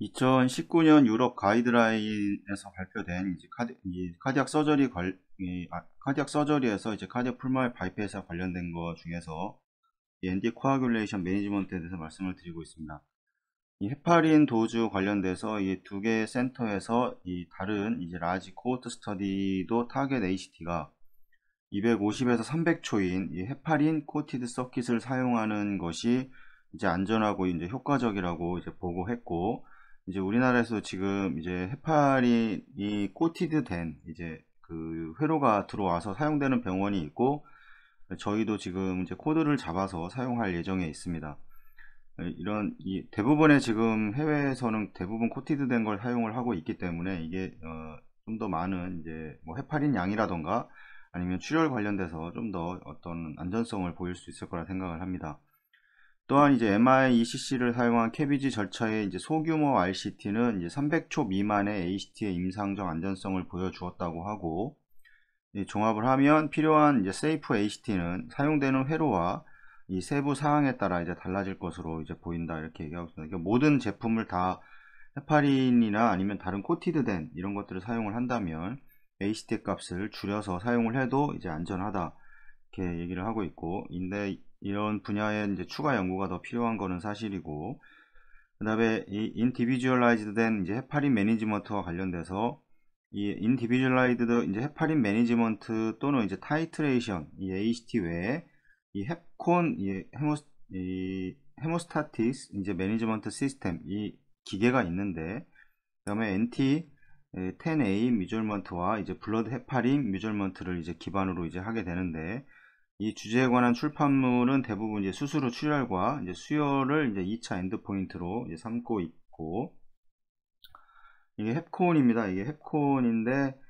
2019년 유럽 가이드라인에서 발표된 이제 카디, 카디악 서저리 걸, 이, 아, 카디악 서저리에서 이제 카디악 풀마의 바이패스와 관련된 것 중에서 엔디 코아귤레이션 매니지먼트에 대해서 말씀을 드리고 있습니다. 이 헤파린 도주 관련돼서 이 두 개의 센터에서 이 다른 이제 라지 코어트 스터디도 타겟 ACT가 250에서 300초인 이 헤파린 코티드 서킷을 사용하는 것이 이제 안전하고 이제 효과적이라고 이제 보고했고 이제 우리나라에서 지금 이제 헤파린이 코티드 된 이제 그 회로가 들어와서 사용되는 병원이 있고 저희도 지금 이제 코드를 잡아서 사용할 예정에 있습니다. 이런 이 대부분의 지금 해외에서는 대부분 코티드 된 걸 사용을 하고 있기 때문에 이게 어 좀 더 많은 이제 뭐헤파린 양이라던가 아니면 출혈 관련돼서 좀 더 어떤 안전성을 보일 수 있을 거라 생각을 합니다. 또한 이제 MIECC를 사용한 캐비지 절차의 이제 소규모 RCT는 이제 300초 미만의 ACT의 임상적 안전성을 보여주었다고 하고 종합을 하면 필요한 이제 세이프 ACT는 사용되는 회로와 이 세부 사항에 따라 이제 달라질 것으로 이제 보인다 이렇게 얘기하고 있습니다. 그러니까 모든 제품을 다 헤파린이나 아니면 다른 코티드된 이런 것들을 사용을 한다면 ACT 값을 줄여서 사용을 해도 이제 안전하다 이렇게 얘기를 하고 있고 근데 이런 분야에 이제 추가 연구가 더 필요한 거는 사실이고 그 다음에 이인디비주얼라이즈된 이제 해파린 매니지먼트와 관련돼서 이인디비주얼라이즈 이제 해파린 매니지먼트 또는 이제 타이트레이션 이 ACT 외에 이 햅콘 이 헤모 이 헤모스타틱스 이제 매니지먼트 시스템 이 기계가 있는데 그다음에 NT 10A 뮤절먼트와 이제 블러드 헤파린 뮤절먼트를 이제 기반으로 이제 하게 되는데 이 주제에 관한 출판물은 대부분 이제 수수료 출혈과 이제 수혈을 이제 2차 엔드포인트로 이제 삼고 있고 이게 햅콘입니다. 이게 햅콘인데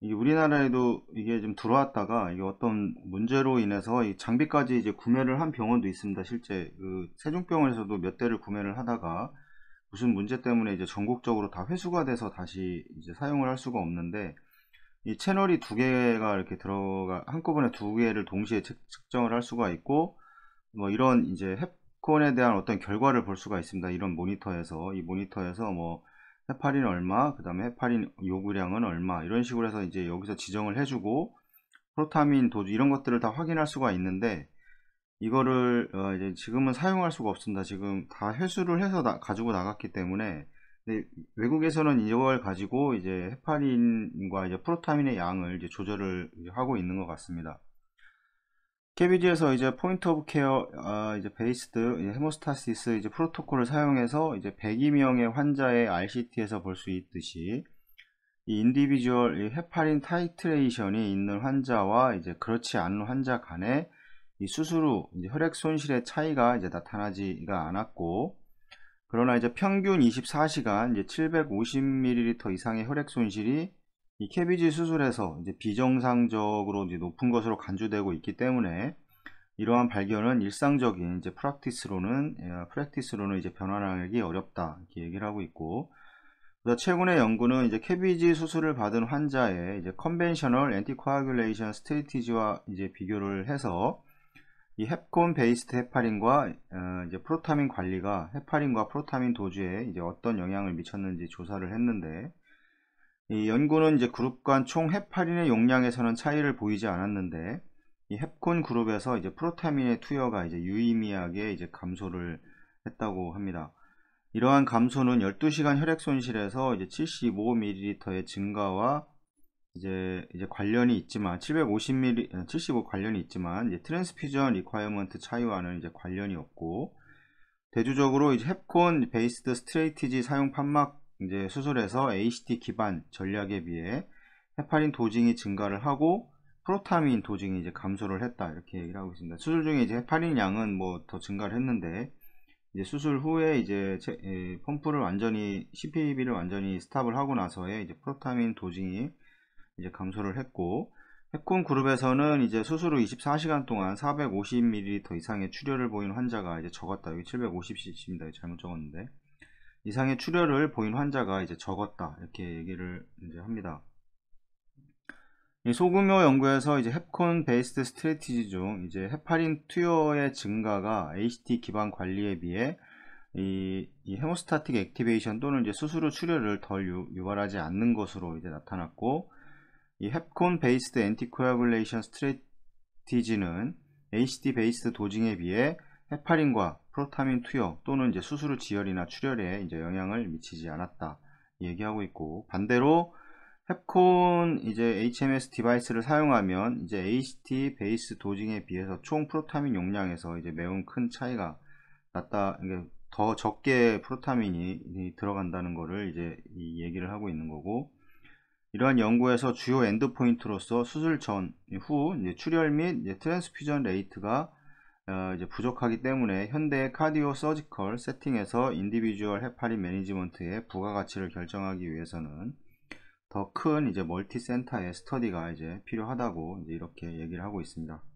이게 우리나라에도 이게 좀 들어왔다가 이게 어떤 문제로 인해서 장비까지 이제 구매를 한 병원도 있습니다. 실제 그 세종병원에서도 몇 대를 구매를 하다가 무슨 문제 때문에 이제 전국적으로 다 회수가 돼서 다시 이제 사용을 할 수가 없는데 이 채널이 두 개가 이렇게 들어가 한꺼번에 두 개를 동시에 측정을 할 수가 있고 뭐 이런 이제 햅콘에 대한 어떤 결과를 볼 수가 있습니다. 이런 모니터에서 이 모니터에서 뭐 해파린 얼마, 그 다음에 해파린 요구량은 얼마 이런 식으로 해서 이제 여기서 지정을 해주고 프로타민 도주 이런 것들을 다 확인할 수가 있는데 이거를 어 이제 지금은 사용할 수가 없습니다. 지금 다 회수를 해서 나, 가지고 나갔기 때문에 외국에서는 이걸 가지고 이제 헤파린과 이제 프로타민의 양을 이제 조절을 하고 있는 것 같습니다. KBD에서 이제 포인트 오브 케어 아, 이제 베이스드 이제 헤모스타시스 이제 프로토콜을 사용해서 이제 102명의 환자의 RCT에서 볼 수 있듯이 이 인디비주얼 헤파린 타이트레이션이 있는 환자와 이제 그렇지 않은 환자 간의 이 수술 후 혈액 손실의 차이가 이제 나타나지가 않았고 그러나 이제 평균 24시간 이제 750ml 이상의 혈액 손실이 이 캐비지 수술에서 이제 비정상적으로 이제 높은 것으로 간주되고 있기 때문에 이러한 발견은 일상적인 이제 프랙티스로는 예, 프랙티스로는 이제 변환하기 어렵다 이렇게 얘기를 하고 있고 최근의 연구는 이제 캐비지 수술을 받은 환자의 이제 컨벤셔널 앤티코아귤레이션 스테이티지와 이제 비교를 해서 이 햅콘 베이스트 헤파린과 어, 이제 프로타민 관리가 헤파린과 프로타민 도주에 이제 어떤 영향을 미쳤는지 조사를 했는데 이 연구는 이제 그룹 간 총 헤파린의 용량에서는 차이를 보이지 않았는데 이헵콘 그룹에서 이제 프로타민의 투여가 이제 유의미하게 이제 감소를 했다고 합니다. 이러한 감소는 12시간 혈액 손실에서 이제 75ml의 증가와 이제 이제 관련이 있지만 750ml 75 아, 관련이 있지만 이제 트랜스퓨전 리콰이어먼트 차이와는 이제 관련이 없고 대조적으로 이제 햅콘 베이스드 스트레이티지 사용 판막 이제 수술에서 ACT 기반 전략에 비해 헤파린 도징이 증가를 하고 프로타민 도징이 이제 감소를 했다 이렇게 얘기를 하고 있습니다. 수술 중에 이제 헤파린 양은 뭐 더 증가를 했는데 이제 수술 후에 이제 펌프를 완전히 c p b 를 완전히 스탑을 하고 나서에 이제 프로타민 도징이 이제 감소를 했고 해군 그룹에서는 이제 수술 후 24시간 동안 450ml 이상의 출혈을 보인 환자가 이제 적었다. 여기 750cc입니다. 잘못 적었는데 이상의 출혈을 보인 환자가 이제 적었다. 이렇게 얘기를 이제 합니다. 소금효 연구에서 이제 햅콘 베이스드 스트레티지 중 이제 헤파린 투여의 증가가 HT 기반 관리에 비해 이, 이 헤모스타틱 액티베이션 또는 이제 수술 후 출혈을 덜 유, 발하지 않는 것으로 이제 나타났고 이 햅콘 베이스드 앤티 코야글레이션 스트레티지는 HT 베이스드 도징에 비해 헤파린과 프로타민 투여 또는 이제 수술 후 지혈이나 출혈에 이제 영향을 미치지 않았다 얘기하고 있고 반대로 햅콘 이제 HMS 디바이스를 사용하면 이제 HT 베이스 도징에 비해서 총 프로타민 용량에서 이제 매우 큰 차이가 났다. 이게 그러니까 더 적게 프로타민이 들어간다는 거를 이제 이 얘기를 하고 있는 거고 이러한 연구에서 주요 엔드포인트로서 수술 전, 후 출혈 및 트랜스퓨전 레이트가 어, 부족하기 때문에 현대의 카디오 서지컬 세팅에서 인디비주얼 해파리 매니지먼트의 부가가치를 결정하기 위해서는 더 큰 이제 멀티 센터의 스터디가 이제 필요하다고 이제 이렇게 얘기를 하고 있습니다.